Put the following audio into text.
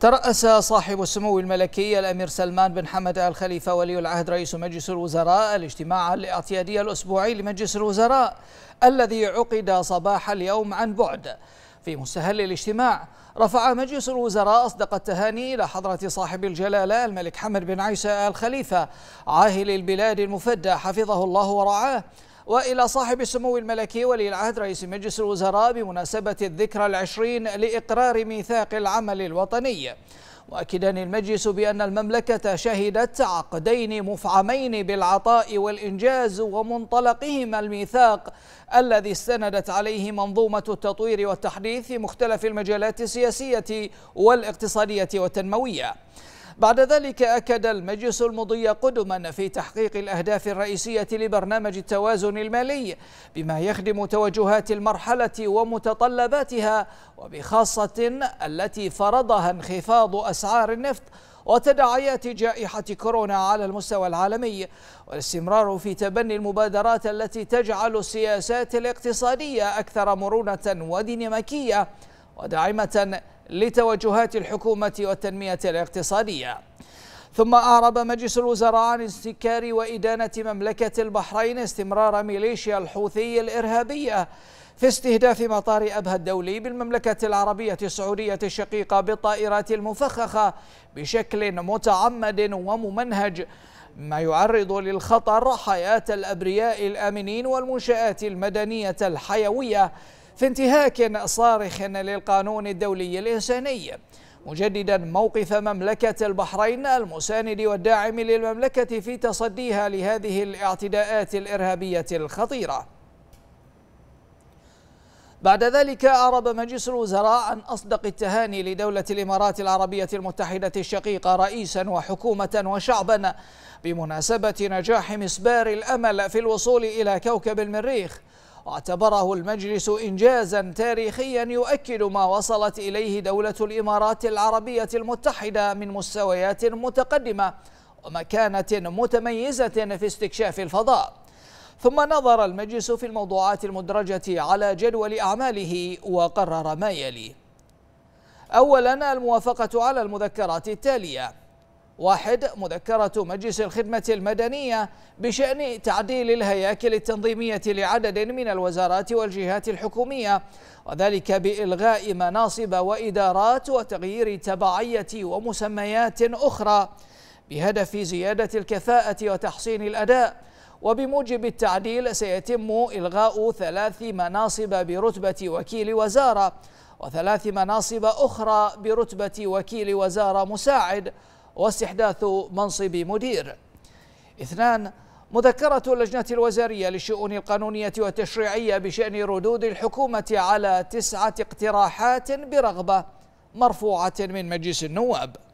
ترأس صاحب السمو الملكي الأمير سلمان بن حمد آل خليفة ولي العهد رئيس مجلس الوزراء الاجتماع الاعتيادي الأسبوعي لمجلس الوزراء الذي عقد صباح اليوم عن بعد في مستهل الاجتماع رفع مجلس الوزراء أصدق التهاني إلى حضرة صاحب الجلالة الملك حمد بن عيسى آل خليفة عاهل البلاد المفدى حفظه الله ورعاه وإلى صاحب السمو الملكي ولي العهد رئيس مجلس الوزراء بمناسبة الذكرى العشرين لإقرار ميثاق العمل الوطني مؤكدا المجلس بأن المملكة شهدت عقدين مفعمين بالعطاء والإنجاز ومنطلقهما الميثاق الذي استندت عليه منظومة التطوير والتحديث في مختلف المجالات السياسية والاقتصادية والتنموية بعد ذلك أكد المجلس المضي قدما في تحقيق الأهداف الرئيسية لبرنامج التوازن المالي بما يخدم توجهات المرحلة ومتطلباتها وبخاصة التي فرضها انخفاض أسعار النفط وتداعيات جائحة كورونا على المستوى العالمي والاستمرار في تبني المبادرات التي تجعل السياسات الاقتصادية أكثر مرونة وديناميكية وداعمة لتوجهات الحكومة والتنمية الاقتصادية ثم أعرب مجلس الوزراء عن استكار وإدانة مملكة البحرين استمرار ميليشيا الحوثي الإرهابية في استهداف مطار أبها الدولي بالمملكة العربية السعودية الشقيقة بالطائرات المفخخة بشكل متعمد وممنهج ما يعرض للخطر حياة الأبرياء الآمنين والمنشآت المدنية الحيوية في انتهاك صارخ للقانون الدولي الإنساني مجددا موقف مملكة البحرين المساند والداعم للمملكة في تصديها لهذه الاعتداءات الإرهابية الخطيرة بعد ذلك أعرب مجلس الوزراء عن أصدق التهاني لدولة الإمارات العربية المتحدة الشقيقة رئيسا وحكومة وشعبا بمناسبة نجاح مسبار الأمل في الوصول إلى كوكب المريخ واعتبره المجلس إنجازا تاريخيا يؤكد ما وصلت إليه دولة الإمارات العربية المتحدة من مستويات متقدمة ومكانة متميزة في استكشاف الفضاء ثم نظر المجلس في الموضوعات المدرجة على جدول أعماله وقرر ما يلي أولا الموافقة على المذكرات التالية واحد مذكرة مجلس الخدمة المدنية بشأن تعديل الهياكل التنظيمية لعدد من الوزارات والجهات الحكومية وذلك بإلغاء مناصب وإدارات وتغيير تبعية ومسميات أخرى بهدف زيادة الكفاءة وتحسين الأداء وبموجب التعديل سيتم إلغاء ثلاث مناصب برتبة وكيل وزارة وثلاث مناصب أخرى برتبة وكيل وزارة مساعد واستحداث منصب مدير اثنان مذكرة اللجنة الوزارية للشؤون القانونية والتشريعية بشأن ردود الحكومة على تسعة اقتراحات برغبة مرفوعة من مجلس النواب